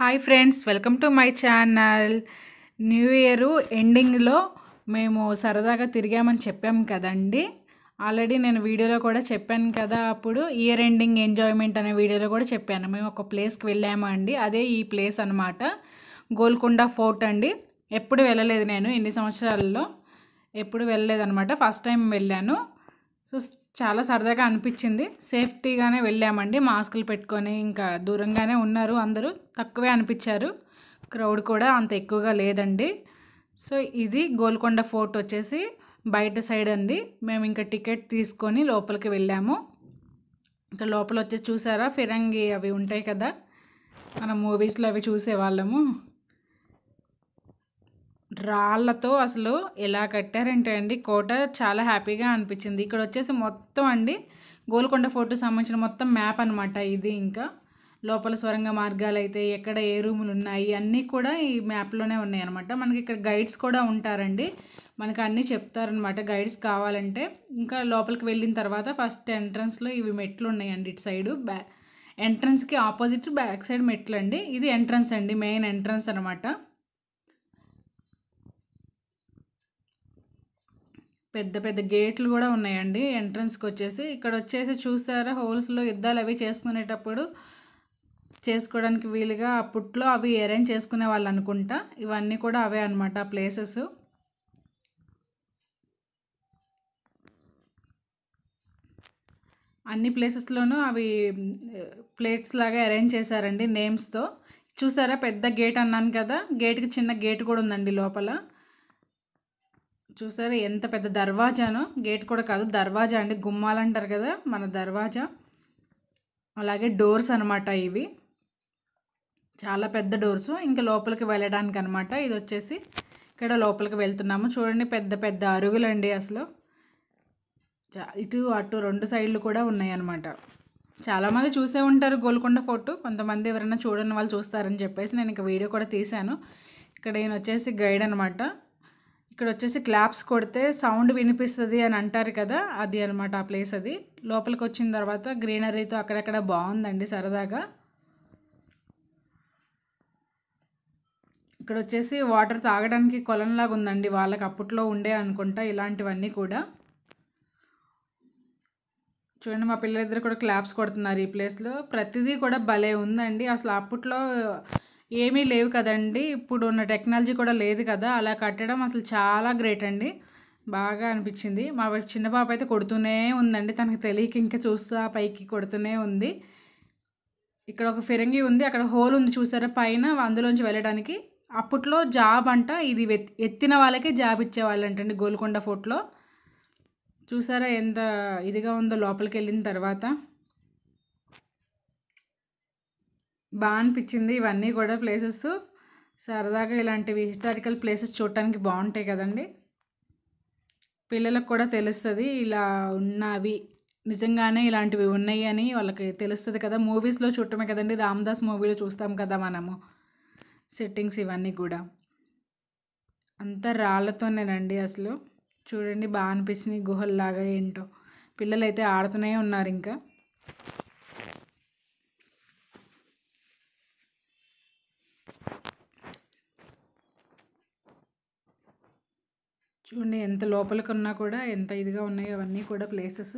hi friends welcome to my channel new year ఎండింగ్లో మేము సరదాగా తిరిగామని చెప్పాం కదండి ఆల్రెడీ నేను వీడియోలో కూడా చెప్పాను కదా అప్పుడు ఇయర్ ఎండింగ్ ఎంజాయ్మెంట్ అనే వీడియోలో కూడా చెప్పాను మేము ఒక ప్లేస్కి వెళ్ళాము అండి అదే ఈ ప్లేస్ అనమాట గోల్కొండ ఫోర్ట్ అండి ఎప్పుడు వెళ్ళలేదు నేను ఎన్ని సంవత్సరాలలో ఎప్పుడు అనమాట ఫస్ట్ టైం వెళ్ళాను సో చాలా సరదాగా అనిపించింది సేఫ్టీగానే వెళ్ళామండి మాస్కులు పెట్టుకొని ఇంకా దూరంగానే ఉన్నారు అందరూ తక్కువే అనిపించారు క్రౌడ్ కూడా అంత ఎక్కువగా లేదండి సో ఇది గోల్కొండ ఫోర్ట్ వచ్చేసి బయట సైడ్ అండి మేము ఇంకా టికెట్ తీసుకొని లోపలికి వెళ్ళాము ఇంకా లోపల వచ్చేసి చూసారా ఫిరంగి అవి ఉంటాయి కదా మనం మూవీస్లో అవి చూసేవాళ్ళము రాళ్ళతో అసలు ఎలా కట్టారంటే అండి కోట చాలా హ్యాపీగా అనిపించింది ఇక్కడ వచ్చేసి మొత్తం అండి గోల్కొండ ఫోర్టు సంబంధించిన మొత్తం మ్యాప్ అనమాట ఇది ఇంకా లోపల స్వరంగ మార్గాలు అయితే ఎక్కడ ఏ రూములు ఉన్నాయి అన్నీ కూడా ఈ మ్యాప్లోనే ఉన్నాయి అనమాట మనకి ఇక్కడ గైడ్స్ కూడా ఉంటారండి మనకు అన్నీ చెప్తారనమాట గైడ్స్ కావాలంటే ఇంకా లోపలికి వెళ్ళిన తర్వాత ఫస్ట్ ఎంట్రన్స్లో ఇవి మెట్లు ఉన్నాయండి ఇటు సైడు బ్యా ఎంట్రన్స్కి ఆపోజిట్ బ్యాక్ సైడ్ మెట్లు అండి ఇది ఎంట్రన్స్ అండి మెయిన్ ఎంట్రన్స్ అనమాట పెద్ద పెద్ద గేట్లు కూడా ఉన్నాయండి ఎంట్రన్స్కి వచ్చేసి ఇక్కడ వచ్చేసి చూసారా హోల్స్లో యుద్ధాలు అవి చేసుకునేటప్పుడు చేసుకోవడానికి వీలుగా అప్పట్లో అవి అరేంజ్ చేసుకునే వాళ్ళు అనుకుంటా ఇవన్నీ కూడా అవే అనమాట ప్లేసెస్ అన్ని ప్లేసెస్లోనూ అవి ప్లేట్స్ లాగా అరేంజ్ చేశారండి నేమ్స్తో చూసారా పెద్ద గేట్ అన్నాను కదా గేట్కి చిన్న గేట్ కూడా ఉందండి లోపల చూసారు ఎంత పెద్ద దర్వాజాను గేట్ కూడా కాదు దర్వాజా అండి గుమ్మాలు అంటారు కదా మన దర్వాజా అలాగే డోర్స్ అనమాట ఇవి చాలా పెద్ద డోర్స్ ఇంకా లోపలికి వెళ్ళడానికి అనమాట ఇది వచ్చేసి ఇక్కడ లోపలికి వెళ్తున్నాము చూడండి పెద్ద పెద్ద అరుగులండి అసలు ఇటు అటు రెండు సైడ్లు కూడా ఉన్నాయి అనమాట చాలామంది చూసే ఉంటారు గోల్కొండ ఫోటో కొంతమంది ఎవరైనా చూడని వాళ్ళు చూస్తారని చెప్పేసి నేను ఇంకా వీడియో కూడా తీశాను ఇక్కడ నేను వచ్చేసి గైడ్ అనమాట ఇక్కడ వచ్చేసి క్లాప్స్ కొడితే సౌండ్ వినిపిస్తుంది అని అంటారు కదా అది అనమాట ఆ ప్లేస్ అది లోపలికి వచ్చిన తర్వాత గ్రీనరీతో అక్కడక్కడ బాగుందండి సరదాగా ఇక్కడ వచ్చేసి వాటర్ తాగడానికి కొలంలాగా ఉందండి వాళ్ళకి అప్పట్లో ఉండే అనుకుంటా ఇలాంటివన్నీ కూడా చూడండి మా పిల్లలిద్దరు కూడా క్లాప్స్ కొడుతున్నారు ఈ ప్లేస్లో ప్రతిదీ కూడా భలే ఉందండి అసలు అప్పట్లో ఏమీ లేవు కదండి ఇప్పుడు ఉన్న టెక్నాలజీ కూడా లేదు కదా అలా కట్టడం అసలు చాలా గ్రేట్ అండి బాగా అనిపించింది మా చిన్న పాప అయితే కొడుతూనే ఉందండి తనకు తెలియక ఇంకా చూస్తా పైకి కొడుతూనే ఉంది ఇక్కడ ఒక ఫిరంగి ఉంది అక్కడ హోల్ ఉంది చూసారా పైన అందులోంచి వెళ్ళడానికి అప్పట్లో జాబ్ అంట ఇది ఎత్తిన వాళ్ళకే జాబ్ అంటండి గోల్కొండ ఫోర్ట్లో చూసారా ఎంత ఇదిగా ఉందో లోపలికి వెళ్ళిన తర్వాత బాగా అనిపించింది ఇవన్నీ కూడా ప్లేసెస్ సరదాగా ఇలాంటివి హిస్టారికల్ ప్లేసెస్ చూడటానికి బాగుంటాయి కదండి పిల్లలకు కూడా తెలుస్తుంది ఇలా ఉన్నవి నిజంగానే ఇలాంటివి ఉన్నాయి అని వాళ్ళకి తెలుస్తుంది కదా మూవీస్లో చూడటమే కదండి రామ్దాస్ మూవీలో చూస్తాం కదా మనము సెట్టింగ్స్ ఇవన్నీ కూడా అంతా రాళ్ళతోనేనండి అసలు చూడండి బాగా అనిపించినాయి గుహల్లాగా ఏంటో పిల్లలైతే ఆడుతూనే ఉన్నారు ఇంకా చూడండి ఎంత లోపలికి ఉన్నా కూడా ఎంత ఇదిగా ఉన్నాయో అవన్నీ కూడా ప్లేసెస్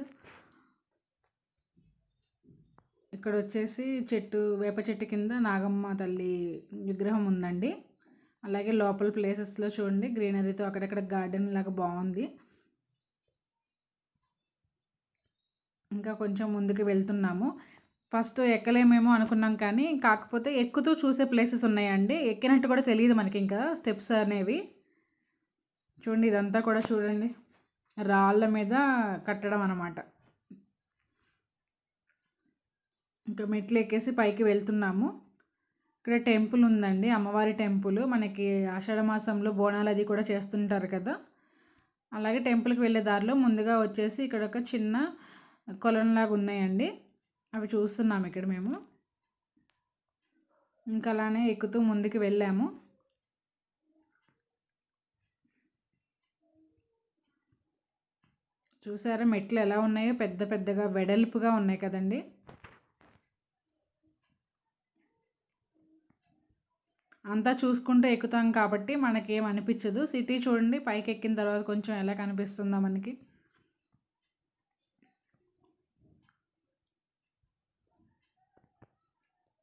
ఇక్కడ వచ్చేసి చెట్టు వేప చెట్టు కింద నాగమ్మ తల్లి విగ్రహం ఉందండి అలాగే లోపల ప్లేసెస్లో చూడండి గ్రీనరీతో అక్కడక్కడ గార్డెన్ లాగా బాగుంది ఇంకా కొంచెం ముందుకు వెళ్తున్నాము ఫస్ట్ ఎక్కలేమేమో అనుకున్నాం కానీ కాకపోతే ఎక్కుతూ చూసే ప్లేసెస్ ఉన్నాయండి ఎక్కినట్టు కూడా తెలియదు మనకి ఇంకా స్టెప్స్ అనేవి చూడండి ఇదంతా కూడా చూడండి రాళ్ళ మీద కట్టడం అనమాట ఇంకా మెట్లు ఎక్కేసి పైకి వెళ్తున్నాము ఇక్కడ టెంపుల్ ఉందండి అమ్మవారి టెంపుల్ మనకి ఆషాఢ మాసంలో బోనాలు అది కూడా చేస్తుంటారు కదా అలాగే టెంపుల్కి వెళ్ళే దారిలో ముందుగా వచ్చేసి ఇక్కడ ఒక చిన్న కొలంలాగా ఉన్నాయండి అవి చూస్తున్నాము ఇక్కడ మేము ఇంకా అలానే ఎక్కుతూ ముందుకు వెళ్ళాము చూసారా మెట్లు ఎలా ఉన్నాయో పెద్ద పెద్దగా వెడల్పుగా ఉన్నాయి కదండి అంతా చూసుకుంటూ ఎక్కుతాం కాబట్టి మనకేం అనిపించదు సిటీ చూడండి పైకి ఎక్కిన తర్వాత కొంచెం ఎలా కనిపిస్తుందో మనకి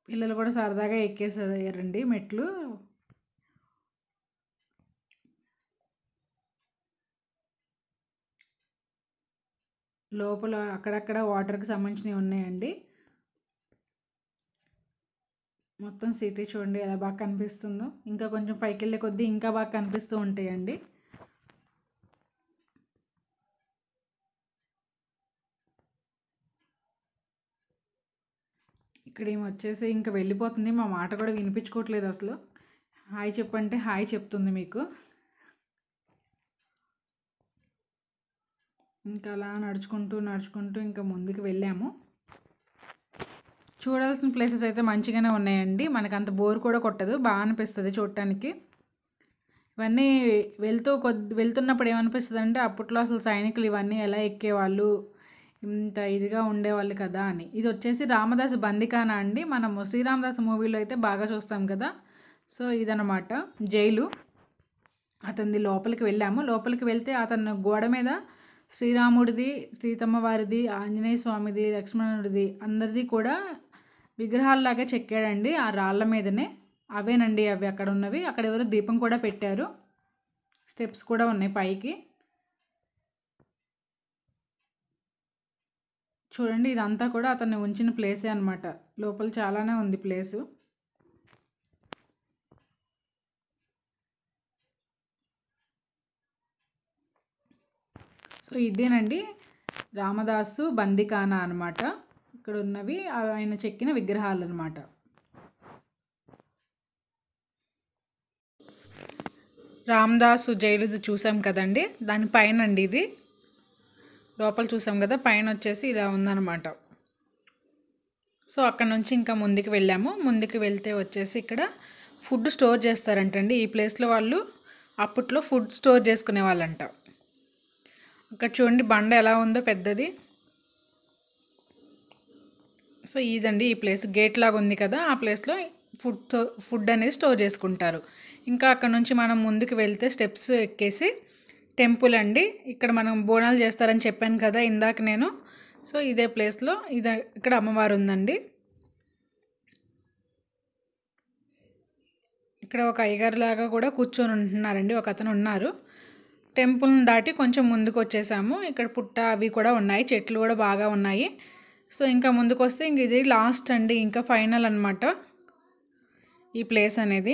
పిల్లలు కూడా సరదాగా ఎక్కేసారండి మెట్లు లోపల అక్కడక్కడ వాటర్కి సంబంధించినవి ఉన్నాయండి మొత్తం సిటీ చూడండి ఎలా బాగా కనిపిస్తుందో ఇంకా కొంచెం పైకి వెళ్ళే కొద్దీ ఇంకా బాగా కనిపిస్తూ ఉంటాయండి ఇక్కడ ఏమి వచ్చేసి ఇంకా వెళ్ళిపోతుంది మా మాట కూడా వినిపించుకోవట్లేదు అసలు హాయ్ చెప్పంటే హాయ్ చెప్తుంది మీకు ఇంకా అలా నడుచుకుంటూ నడుచుకుంటూ ఇంకా ముందుకు వెళ్ళాము చూడాల్సిన ప్లేసెస్ అయితే మంచిగానే ఉన్నాయండి మనకు అంత బోర్ కూడా కొట్టదు బాగా అనిపిస్తుంది చూడటానికి ఇవన్నీ వెళ్తూ కొద్ది వెళ్తున్నప్పుడు ఏమనిపిస్తుంది అంటే అప్పట్లో అసలు సైనికులు ఇవన్నీ ఎలా ఎక్కేవాళ్ళు ఇంత ఇదిగా ఉండేవాళ్ళు కదా అని ఇది వచ్చేసి రామదాస్ బందికానా అండి మనము శ్రీరామదాస్ మూవీలో అయితే బాగా చూస్తాం కదా సో ఇదనమాట జైలు అతనిది లోపలికి వెళ్ళాము లోపలికి వెళ్తే అతను గోడ మీద శ్రీరాముడిది సీతమ్మ వారిది ఆంజనేయ స్వామిది లక్ష్మణుడిది అందరిది కూడా విగ్రహాలలాగా చెక్కాడండి ఆ రాళ్ళ మీదనే అవేనండి అవి అక్కడ ఉన్నవి అక్కడ ఎవరో దీపం కూడా పెట్టారు స్టెప్స్ కూడా ఉన్నాయి పైకి చూడండి ఇదంతా కూడా అతన్ని ఉంచిన ప్లేసే అనమాట లోపల చాలానే ఉంది ప్లేసు సో ఇదేనండి రామదాసు బందికాన అనమాట ఇక్కడ ఉన్నవి ఆయన చెక్కిన విగ్రహాలు అనమాట రామదాసు జైలు చూసాం కదండి దాని పైన అండి ఇది లోపల చూసాం కదా పైన వచ్చేసి ఇలా ఉందన్నమాట సో అక్కడ నుంచి ఇంకా ముందుకు వెళ్ళాము ముందుకు వెళ్తే వచ్చేసి ఇక్కడ ఫుడ్ స్టోర్ చేస్తారంటండి ఈ ప్లేస్లో వాళ్ళు అప్పట్లో ఫుడ్ స్టోర్ చేసుకునే వాళ్ళంట ఇక్కడ చూడండి బండ ఎలా ఉందో పెద్దది సో ఇదండి ఈ ప్లేస్ గేట్ లాగా ఉంది కదా ఆ ప్లేస్లో ఫుడ్ ఫుడ్ అనేది స్టోర్ చేసుకుంటారు ఇంకా అక్కడ నుంచి మనం ముందుకు వెళ్తే స్టెప్స్ ఎక్కేసి టెంపుల్ అండి ఇక్కడ మనం బోనాలు చేస్తారని చెప్పాను కదా ఇందాక నేను సో ఇదే ప్లేస్లో ఇది ఇక్కడ అమ్మవారు ఉందండి ఇక్కడ ఒక అయ్యగారు లాగా కూడా కూర్చొని ఉంటున్నారండి ఒక అతను ఉన్నారు టెంపుల్ని దాటి కొంచెం ముందుకు వచ్చేసాము ఇక్కడ పుట్ట అవి కూడా ఉన్నాయి చెట్లు కూడా బాగా ఉన్నాయి సో ఇంకా ముందుకు వస్తే ఇంక ఇది లాస్ట్ అండి ఇంకా ఫైనల్ అనమాట ఈ ప్లేస్ అనేది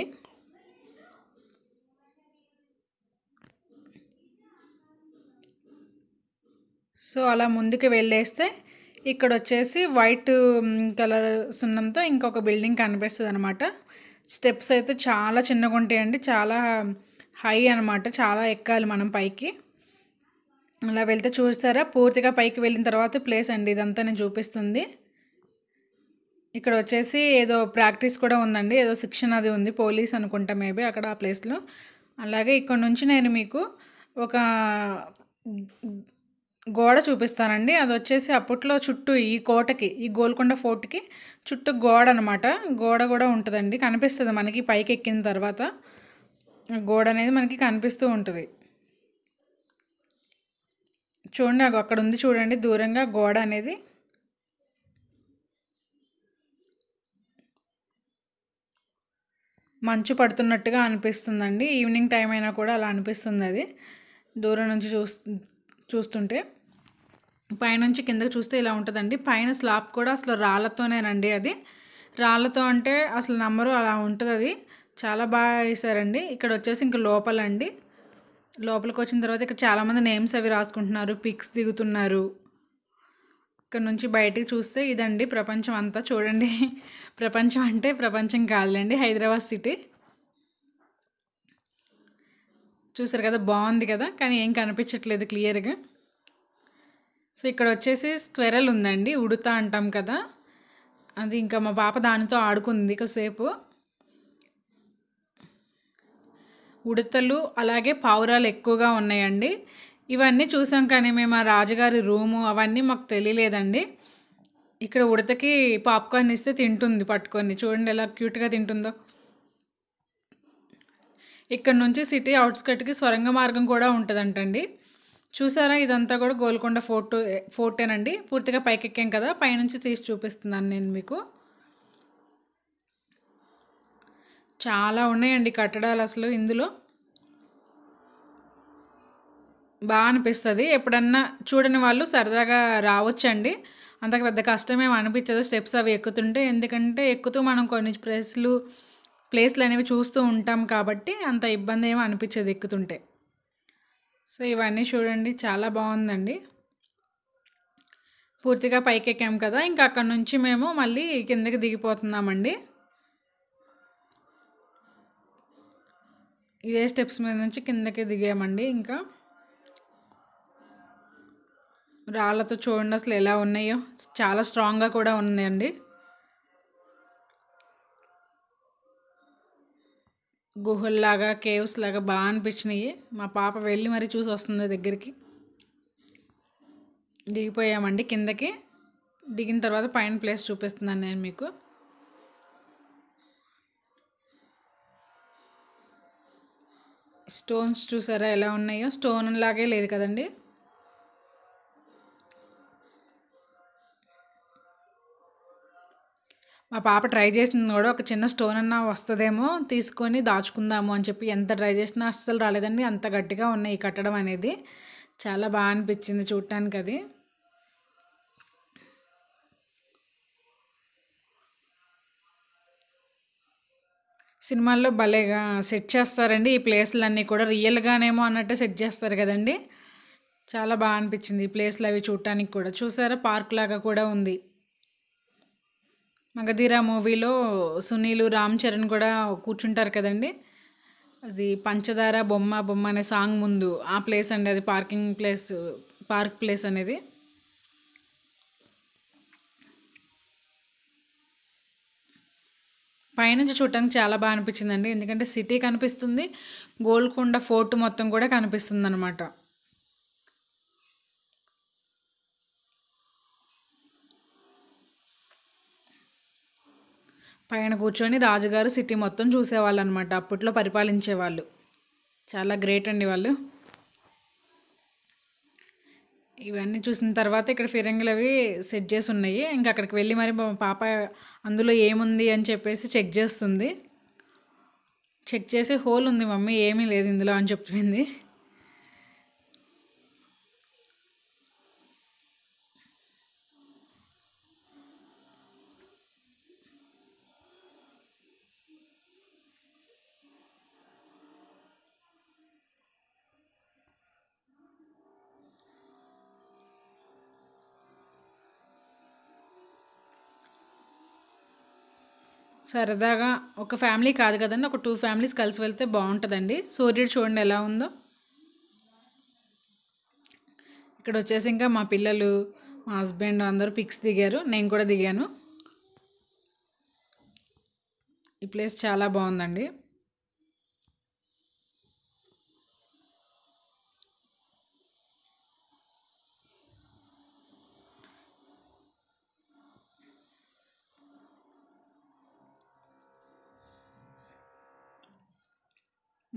సో అలా ముందుకు వెళ్ళేస్తే ఇక్కడ వచ్చేసి వైట్ కలర్ సున్నంతో ఇంకొక బిల్డింగ్ కనిపిస్తుంది అనమాట స్టెప్స్ అయితే చాలా చిన్నగా ఉంటాయండి చాలా హై అనమాట చాలా ఎక్కాలి మనం పైకి అలా వెళ్తే చూసారా పూర్తిగా పైకి వెళ్ళిన తర్వాత ప్లేస్ అండి ఇదంతా నేను చూపిస్తుంది ఇక్కడ వచ్చేసి ఏదో ప్రాక్టీస్ కూడా ఉందండి ఏదో శిక్షణ అది ఉంది పోలీస్ అనుకుంటా మేబీ అక్కడ ఆ ప్లేస్లో అలాగే ఇక్కడ నుంచి నేను మీకు ఒక గోడ చూపిస్తానండి అది వచ్చేసి అప్పట్లో చుట్టూ ఈ కోటకి ఈ గోల్కొండ ఫోర్ట్కి చుట్టూ గోడ అనమాట గోడ కూడా ఉంటుందండి కనిపిస్తుంది మనకి పైకి ఎక్కిన తర్వాత గోడ అనేది మనకి కనిపిస్తూ ఉంటుంది చూడండి అక్కడ ఉంది చూడండి దూరంగా గోడ అనేది మంచు పడుతున్నట్టుగా అనిపిస్తుందండి ఈవినింగ్ టైం అయినా కూడా అలా అనిపిస్తుంది అది దూరం నుంచి చూస్ చూస్తుంటే పైనుంచి కిందకి చూస్తే ఇలా ఉంటుందండి పైన స్లాబ్ కూడా అసలు రాళ్ళతోనేనండి అది రాళ్ళతో అంటే అసలు నమ్మరు అలా ఉంటుంది అది చాలా బాగా వేసారండి ఇక్కడ వచ్చేసి ఇంక లోపలండి లోపలికి వచ్చిన తర్వాత ఇక్కడ చాలామంది నేమ్స్ అవి రాసుకుంటున్నారు పిక్స్ దిగుతున్నారు ఇక్కడ నుంచి బయటికి చూస్తే ఇదండి ప్రపంచం అంతా చూడండి ప్రపంచం అంటే ప్రపంచం కాదులేండి హైదరాబాద్ సిటీ చూసారు కదా బాగుంది కదా కానీ ఏం కనిపించట్లేదు క్లియర్గా సో ఇక్కడ వచ్చేసి స్క్వెరల్ ఉందండి ఉడుతా అంటాం కదా అది ఇంకా మా పాప దానితో ఆడుకుంది కాసేపు ఉడతలు అలాగే పావురాలు ఎక్కువగా ఉన్నాయండి ఇవన్నీ చూసాం కానీ మేము ఆ రాజుగారి రూము అవన్నీ మాకు తెలియలేదండి ఇక్కడ ఉడతకి పాప్కార్న్ ఇస్తే తింటుంది పట్టుకొని చూడండి ఎలా క్యూట్గా తింటుందో ఇక్కడ నుంచి సిటీ అవుట్స్కట్కి స్వరంగ మార్గం కూడా ఉంటుందంటండి చూసారా ఇదంతా కూడా గోల్కొండ ఫోర్ట్ ఫోర్టేనండి పూర్తిగా పైకెక్కాం కదా పైనుంచి తీసి చూపిస్తున్నాను నేను మీకు చాలా ఉన్నాయండి కట్టడాలు అసలు ఇందులో బాగా అనిపిస్తుంది ఎప్పుడన్నా చూడని వాళ్ళు సరదాగా రావచ్చండి అంత పెద్ద కష్టమేమి అనిపించదు స్టెప్స్ అవి ఎక్కుతుంటే ఎందుకంటే ఎక్కుతూ మనం కొన్ని ప్లేస్లు ప్లేస్లు అనేవి చూస్తూ ఉంటాం కాబట్టి అంత ఇబ్బంది ఏమి అనిపించదు ఎక్కుతుంటే సో ఇవన్నీ చూడండి చాలా బాగుందండి పూర్తిగా పైకి ఎక్కాం కదా ఇంకా అక్కడ నుంచి మేము మళ్ళీ కిందకి దిగిపోతున్నామండి ఇదే స్టెప్స్ మీద నుంచి కిందకి దిగామండి ఇంకా రాళ్ళతో చూడండి అసలు ఎలా ఉన్నాయో చాలా స్ట్రాంగ్గా కూడా ఉన్నాయండి గుహల్లాగా కేవ్స్ లాగా బాగా అనిపించినాయి మా పాప వెళ్ళి మరీ చూసి వస్తుంది దగ్గరికి దిగిపోయామండి కిందకి దిగిన తర్వాత పైన ప్లేస్ చూపిస్తున్నాను నేను మీకు స్టోన్స్ చూసారా ఎలా ఉన్నాయో స్టోన్ లాగే లేదు కదండి మా పాప ట్రై చేసింది కూడా ఒక చిన్న స్టోన్ అన్నా వస్తుందేమో తీసుకొని దాచుకుందాము అని చెప్పి ఎంత ట్రై చేసినా అస్సలు రాలేదండి అంత గట్టిగా ఉన్నాయి కట్టడం అనేది చాలా బాగా అనిపించింది చూడటానికి అది సినిమాల్లో భలేగా సెట్ చేస్తారండి ఈ ప్లేస్లన్నీ కూడా రియల్గానేమో అన్నట్టు సెట్ చేస్తారు కదండి చాలా బాగా అనిపించింది ఈ ప్లేస్లు అవి చూడటానికి కూడా చూసారా పార్క్ లాగా కూడా ఉంది మగధీర మూవీలో సునీలు రామ్ చరణ్ కూడా కూర్చుంటారు కదండి అది పంచదార బొమ్మ బొమ్మ అనే సాంగ్ ముందు ఆ ప్లేస్ అండి అది పార్కింగ్ ప్లేస్ పార్క్ ప్లేస్ అనేది పైనుంచి చూడటానికి చాలా బాగా అనిపించిందండి ఎందుకంటే సిటీ కనిపిస్తుంది గోల్కొండ ఫోర్ట్ మొత్తం కూడా కనిపిస్తుంది అనమాట పైన కూర్చొని రాజుగారు సిటీ మొత్తం చూసేవాళ్ళు అనమాట అప్పట్లో పరిపాలించేవాళ్ళు చాలా గ్రేట్ అండి వాళ్ళు ఇవన్నీ చూసిన తర్వాత ఇక్కడ ఫిరంగులు అవి సెట్ చేసి ఉన్నాయి ఇంకా అక్కడికి వెళ్ళి మరి మా పాప అందులో ఏముంది అని చెప్పేసి చెక్ చేస్తుంది చెక్ చేసి హోల్ ఉంది మమ్మీ ఏమీ లేదు ఇందులో అని చెప్తుంది సరదాగా ఒక ఫ్యామిలీ కాదు కదండి ఒక టూ ఫ్యామిలీస్ కలిసి వెళ్తే బాగుంటుందండి సూర్యుడు చూడండి ఎలా ఉందో ఇక్కడ వచ్చేసి ఇంకా మా పిల్లలు మా హస్బెండ్ అందరూ పిక్స్ దిగారు నేను కూడా దిగాను ఈ ప్లేస్ చాలా బాగుందండి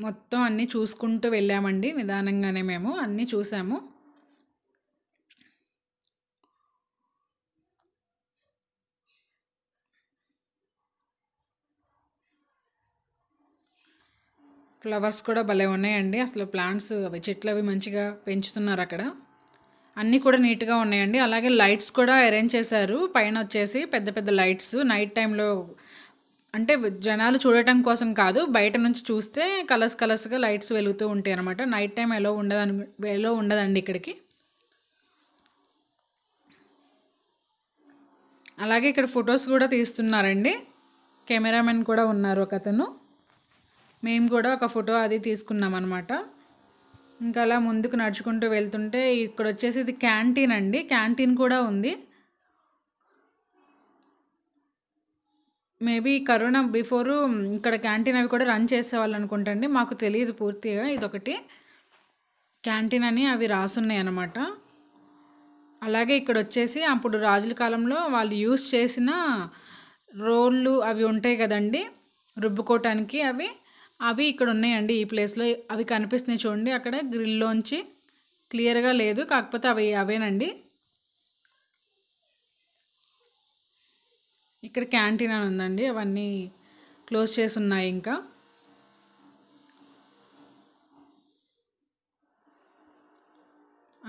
మొత్తం అన్నీ చూసుకుంటూ వెళ్ళామండి నిదానంగానే మేము అన్నీ చూసాము ఫ్లవర్స్ కూడా భలే ఉన్నాయండి అసలు ప్లాంట్స్ అవి చెట్లు అవి మంచిగా పెంచుతున్నారు అక్కడ అన్నీ కూడా నీట్గా ఉన్నాయండి అలాగే లైట్స్ కూడా అరేంజ్ చేశారు పైన వచ్చేసి పెద్ద పెద్ద లైట్స్ నైట్ టైంలో అంటే జనాలు చూడటం కోసం కాదు బయట నుంచి చూస్తే కలర్స్ కలర్స్గా లైట్స్ వెలుగుతూ ఉంటాయి అనమాట నైట్ టైం ఎలా ఉండదని ఎలా ఉండదండి ఇక్కడికి అలాగే ఇక్కడ ఫొటోస్ కూడా తీస్తున్నారండి కెమెరామెన్ కూడా ఉన్నారు ఒక అతను మేము కూడా ఒక ఫోటో అది తీసుకున్నాం అనమాట ఇంకా అలా ముందుకు నడుచుకుంటూ వెళ్తుంటే ఇక్కడ వచ్చేసి ఇది క్యాంటీన్ అండి క్యాంటీన్ కూడా ఉంది మేబీ కరోనా బిఫోరు ఇక్కడ క్యాంటీన్ అవి కూడా రన్ చేసేవాళ్ళు అనుకుంటండి మాకు తెలియదు పూర్తిగా ఇదొకటి క్యాంటీన్ అని అవి రాసున్నాయి అన్నమాట అలాగే ఇక్కడ వచ్చేసి అప్పుడు రాజుల కాలంలో వాళ్ళు యూస్ చేసిన రోళ్ళు అవి ఉంటాయి కదండి రుబ్బుకోవటానికి అవి అవి ఇక్కడ ఉన్నాయండి ఈ ప్లేస్లో అవి కనిపిస్తున్నాయి చూడండి అక్కడ గ్రిల్లోంచి క్లియర్గా లేదు కాకపోతే అవి అవేనండి ఇక్కడ క్యాంటీన్ అని ఉందండి అవన్నీ క్లోజ్ చేసి ఉన్నాయి ఇంకా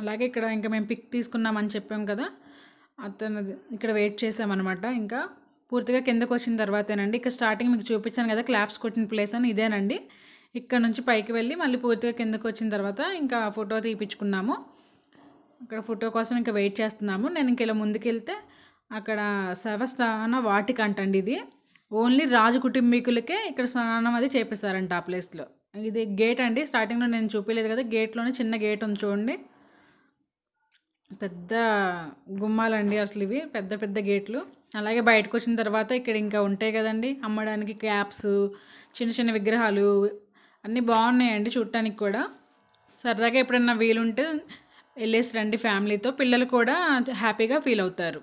అలాగే ఇక్కడ ఇంకా మేము పిక్ తీసుకున్నామని చెప్పాం కదా అతను ఇక్కడ వెయిట్ చేసామన్నమాట ఇంకా పూర్తిగా కిందకు వచ్చిన తర్వాతేనండి ఇక్కడ స్టార్టింగ్ మీకు చూపించాను కదా క్లాప్స్ కొట్టిన ప్లేస్ అని ఇదేనండి ఇక్కడ నుంచి పైకి వెళ్ళి మళ్ళీ పూర్తిగా కిందకు వచ్చిన తర్వాత ఇంకా ఫోటో తీపించుకున్నాము ఇక్కడ ఫోటో కోసం ఇంకా వెయిట్ చేస్తున్నాము నేను ఇంక ఇలా ముందుకెళ్తే అక్కడ శవస్థాన వాటిక అంటండి ఇది ఓన్లీ రాజు కుటుంబీకులకే ఇక్కడ స్నానం అది చేపిస్తారంట ఆ ప్లేస్లో ఇది గేట్ అండి స్టార్టింగ్లో నేను చూపించలేదు కదా గేట్లోనే చిన్న గేట్ ఉంది చూడండి పెద్ద గుమ్మాలండి అసలు ఇవి పెద్ద పెద్ద గేట్లు అలాగే బయటకు వచ్చిన తర్వాత ఇక్కడ ఇంకా ఉంటాయి కదండి అమ్మడానికి క్యాప్స్ చిన్న చిన్న విగ్రహాలు అన్నీ బాగున్నాయండి చూడటానికి కూడా సరదాగా ఎప్పుడన్నా వీలుంటే వెళ్ళేసి రండి ఫ్యామిలీతో పిల్లలు కూడా హ్యాపీగా ఫీల్ అవుతారు